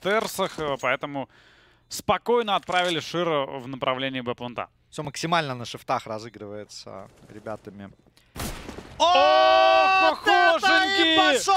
терсах, э, поэтому спокойно отправили Шира в направлении Б-планта. Все максимально на шифтах разыгрывается ребятами. О, похоженьки!